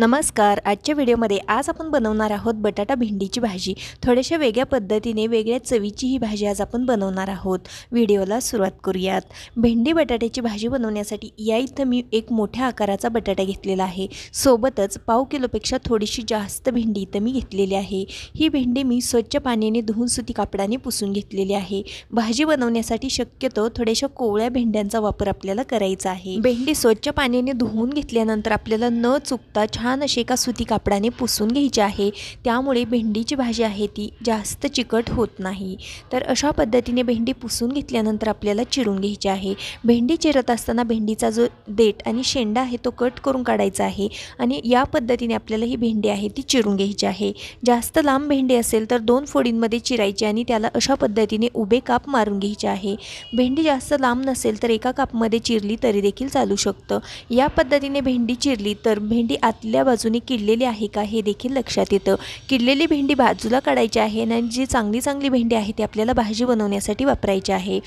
नमस्कार आजच्या व्हिडिओमध्ये आज आपण बनवणार आहोत बटाटा भेंडीची भाजी थोड्याशा वेगळ्या पद्धतीने वेगळ्या चवीची ही भाजी आज आपण बनवणार आहोत व्हिडिओला सुरुवात करूयात भेंडी बटाट्याची भाजी बनवण्यासाठी या इथं मी एक मोठ्या आकाराचा बटाटा घेतलेला आहे सोबतच पाव किलोपेक्षा थोडीशी जास्त भेंडी इथं मी घेतलेली आहे ही भेंडी मी स्वच्छ पाण्याने धुवून सुती कापडाने पुसून घेतलेली आहे भाजी बनवण्यासाठी शक्यतो थोड्याशा कोवळ्या भेंड्यांचा वापर आपल्याला करायचा आहे भेंडी स्वच्छ पाण्याने धुवून घेतल्यानंतर आपल्याला न चुकता छान अशी एका सुती कापडाने पुसून घ्यायची आहे त्यामुळे भेंडीची भाजी आहे ती जास्त चिकट होत नाही तर अशा पद्धतीने भेंडी पुसून घेतल्यानंतर आपल्याला चिरून घ्यायची आहे भेंडी चिरत असताना भेंडीचा जो देट आणि शेंडा आहे तो कट करून काढायचा आहे आणि या पद्धतीने आपल्याला ही भेंडी आहे ती चिरून घ्यायची आहे जास्त लांब भेंडी असेल तर दोन फोडींमध्ये चिरायची आणि त्याला अशा पद्धतीने उभे काप मारून घ्यायचे आहे भेंडी जास्त लांब नसेल तर एका कापमध्ये चिरली तरी देखील चालू शकतं या पद्धतीने भेंडी चिरली तर भेंडी आतली मधल्या बाजूने किडलेली आहे का हे देखील लक्षात येतं किडलेली भेंडी बाजूला काढायची आहे आणि जी चांगली चांगली भेंडी आहे ती आपल्याला भाजी बनवण्यासाठी वापरायची आहे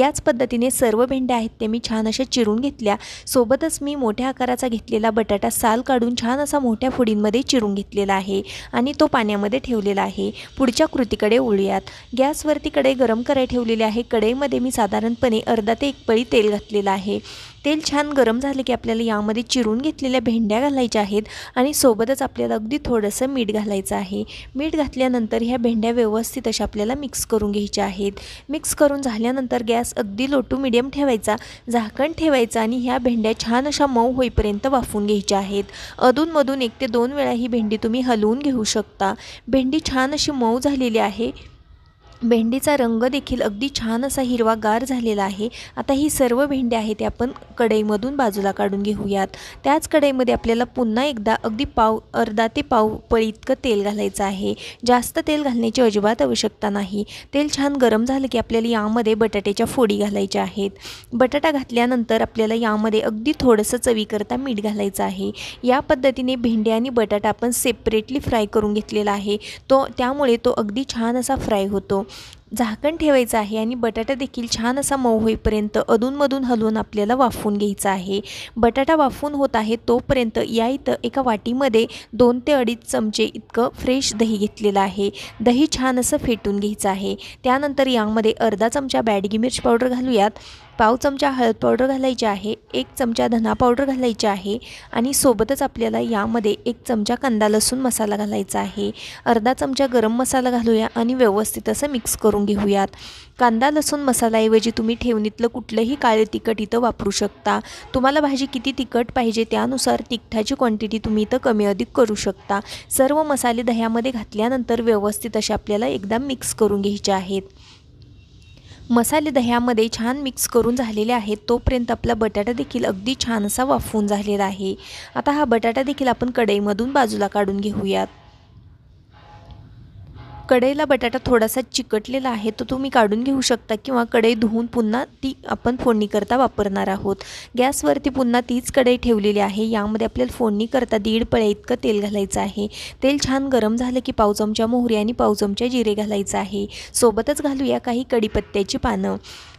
याच पद्धतीने सर्व भेंड्या आहेत ते मी छान अशा चिरून घेतल्या सोबतच मी मोठ्या आकाराचा घेतलेला बटाटा साल काढून छान असा मोठ्या फुडींमध्ये चिरून घेतलेला आहे आणि तो पाण्यामध्ये ठेवलेला आहे पुढच्या कृतीकडे ओळूयात गॅसवरती कडे गरम कराय ठेवलेली आहे कढईमध्ये मी साधारणपणे अर्धा ते एक पळी तेल घातलेलं आहे तेल छान गरम झाले की आपल्याला यामध्ये चिरून घेतलेल्या भेंड्या घालायच्या आहेत आणि सोबतच आपल्याला अगदी थोडंसं मीठ घालायचं आहे मीठ घातल्यानंतर ह्या भेंड्या व्यवस्थित अशा आपल्याला मिक्स करून घ्यायच्या आहेत मिक्स करून झाल्यानंतर गॅस अगदी लोटू मिडियम ठेवायचा झाकण ठेवायचं आणि ह्या भेंड्या छान अशा मऊ होईपर्यंत वाफून घ्यायच्या आहेत अधूनमधून एक ते दोन वेळा ही भेंडी तुम्ही हलवून घेऊ शकता भेंडी छान अशी मऊ झालेली आहे भेंडीचा रंग देखील अगदी छान असा हिरवागार झालेला आहे आता ही सर्व भेंडी आहे ते आपण कढईमधून बाजूला काढून घेऊयात त्याच कढईमध्ये आपल्याला पुन्हा एकदा अगदी पाव अर्धा ते पाव पळी इतकं तेल घालायचं आहे जास्त तेल घालण्याची अजिबात आवश्यकता नाही तेल छान गरम झालं की आपल्याला यामध्ये बटाट्याच्या फोडी घालायच्या आहेत बटाटा घातल्यानंतर आपल्याला यामध्ये अगदी थोडंसं चवीकरता मीठ घालायचं आहे या पद्धतीने भेंडी आणि बटाटा आपण सेपरेटली फ्राय करून घेतलेला आहे तो त्यामुळे तो अगदी छान असा फ्राय होतो झाकण ठेवायचं आहे आणि बटाटा देखील छान असा मऊ होईपर्यंत अधूनमधून हलवून आपल्याला वाफवून घ्यायचा आहे बटाटा वाफवून होत आहे तोपर्यंत या इथं एका वाटीमध्ये दोन ते अडीच चमचे इतकं फ्रेश दही घेतलेलं आहे दही छान असं फेटून घ्यायचं आहे त्यानंतर यामध्ये अर्धा चमचा बॅडगी मिर्च पावडर घालूयात पाव चमचा हळद पावडर घालायची आहे एक चमचा धना पावडर घालायची आहे आणि सोबतच आपल्याला यामध्ये एक चमचा कांदा लसूण मसाला घालायचा आहे अर्धा चमचा गरम मसाला घालूया आणि व्यवस्थित असं मिक्स करून घेऊयात कांदा लसूण मसालाऐवजी तुम्ही ठेवणीतलं कुठलंही काळे तिखट इथं वापरू शकता तुम्हाला भाजी किती तिखट पाहिजे त्यानुसार तिखटाची क्वांटिटी तुम्ही इथं कमी अधिक करू शकता सर्व मसाले दह्यामध्ये घातल्यानंतर व्यवस्थित असे आपल्याला एकदा मिक्स करून घ्यायचे आहेत मसाले दह्यामध्ये छान मिक्स करून झालेले आहेत तोपर्यंत आपला बटाटा देखील अगदी छान असा वाफवून झालेला आहे आता हा बटाटा देखील आपण कढईमधून बाजूला काढून घेऊयात कढईला बटाटा थोडासा चिकटलेला आहे तो तुम्ही काढून घेऊ शकता किंवा कढई धुवून पुन्हा ती आपण फोडणीकरता वापरणार आहोत गॅसवरती पुन्हा तीच कढई ठेवलेली आहे यामध्ये आपल्याला फोडणी करता दीड पळ्या इतकं तेल घालायचं आहे तेल छान गरम झालं की पाव चमचा मोहरी आणि पाव चमचा जिरे घालायचं आहे सोबतच घालूया काही कढीपत्त्याची पानं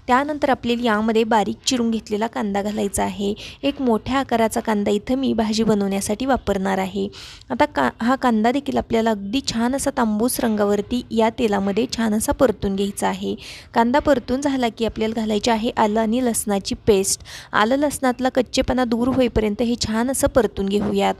त्यानंतर आपल्याला यामध्ये बारीक चिरून घेतलेला कांदा घालायचा आहे एक मोठ्या आकाराचा कांदा इथं मी भाजी बनवण्यासाठी वापरणार आहे आता का हा कांदा देखील आपल्याला अगदी छान असा तांबूस रंगावर या तेलामध्ये छान असा परतून घ्यायचा आहे कांदा परतून झाला की आपल्याला घालायची आहे आलं आणि लसणाची पेस्ट आलं लसणातला कच्चेपणा दूर होईपर्यंत हे छान असं परतून घेऊयात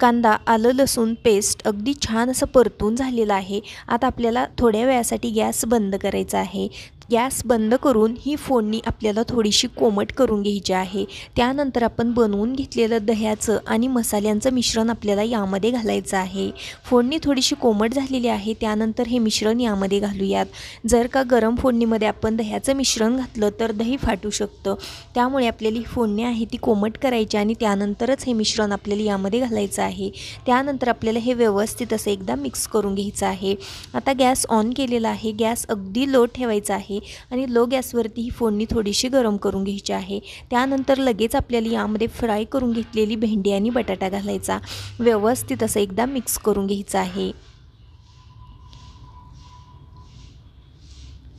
कांदा आलं लसूण पेस्ट अगदी छान असं परतून झालेलं आहे आता आपल्याला थोड्या वेळासाठी गॅस बंद करायचा आहे गॅस बंद करून ही फोडणी आपल्याला थोडीशी कोमट करून घ्यायची आहे त्यानंतर आपण बनवून घेतलेलं दह्याचं आणि मसाल्यांचं मिश्रण आपल्याला यामध्ये घालायचं आहे फोडणी थोडीशी कोमट झालेली आहे त्यानंतर हे मिश्रण यामध्ये घालूयात जर का गरम फोडणीमध्ये आपण दह्याचं मिश्रण घातलं तर दही फाटू शकतं त्यामुळे आपल्याला ही फोडणी आहे ती कोमट करायची आणि त्यानंतरच हे मिश्रण आपल्याला यामध्ये घालायचं आहे त्यानंतर आपल्याला हे व्यवस्थित असं एकदा मिक्स करून घ्यायचं आहे आता गॅस ऑन केलेला आहे गॅस अगदी लो ठेवायचा आहे आणि लो गॅसवरती ही फोडणी थोडीशी गरम करून घ्यायची आहे त्यानंतर लगेच आपल्याला यामध्ये फ्राय करून घेतलेली भेंडी आणि बटाटा घालायचा व्यवस्थित असं एकदा मिक्स करून घ्यायचं आहे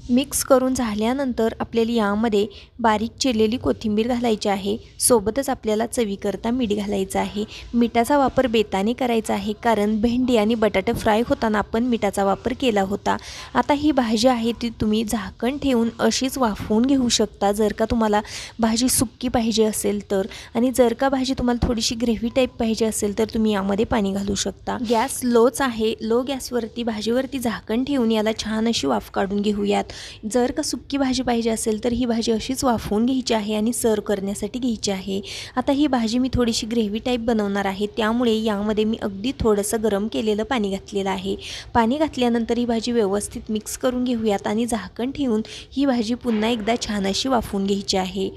मिक्स करून झाल्यानंतर आपल्याला यामध्ये बारीक चिरलेली कोथिंबीर घालायची आहे सोबतच आपल्याला चवीकरता मीठ घालायचं आहे मिठाचा वापर बेताने करायचा आहे कारण भेंडी आणि बटाटे फ्राय होताना आपण मिठाचा वापर केला होता आता ही भाजी आहे ती तुम्ही झाकण ठेवून अशीच वाफवून घेऊ शकता जर का तुम्हाला भाजी सुक्की पाहिजे असेल तर आणि जर का भाजी तुम्हाला थोडीशी ग्रेव्ही टाईप पाहिजे असेल तर तुम्ही यामध्ये पाणी घालू शकता गॅस लोच आहे लो गॅसवरती भाजीवरती झाकण ठेवून याला छान अशी वाफ काढून घेऊयात जर का सुक्की भाजी पाहिजे असेल तर ही भाजी अशीच वाफवून घ्यायची आहे आणि सर्व करण्यासाठी घ्यायची आहे आता ही भाजी मी थोडीशी ग्रेव्ही टाईप बनवणार आहे त्यामुळे यामध्ये मी अगदी थोडंसं गरम केलेलं पाणी घातलेलं आहे पाणी घातल्यानंतर ही भाजी व्यवस्थित मिक्स करून घेऊयात आणि झाकण ठेवून ही भाजी पुन्हा एकदा छान अशी वाफवून घ्यायची आहे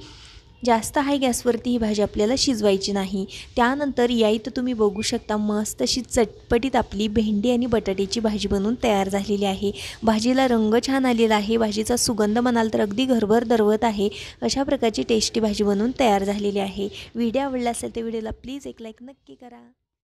जास्त हाय गॅसवरती ही भाजी आपल्याला शिजवायची नाही त्यानंतर या इथं तुम्ही बघू शकता मस्त अशी चटपटीत आपली भेंडी आणि बटाट्याची भाजी बनवून तयार झालेली आहे भाजीला रंग छान आलेला आहे भाजीचा सुगंध म्हणाल तर अगदी घरभर दरवत आहे अशा प्रकारची टेस्टी भाजी बनवून तयार झालेली आहे व्हिडिओ आवडला असेल तर व्हिडिओला प्लीज एक लाईक नक्की करा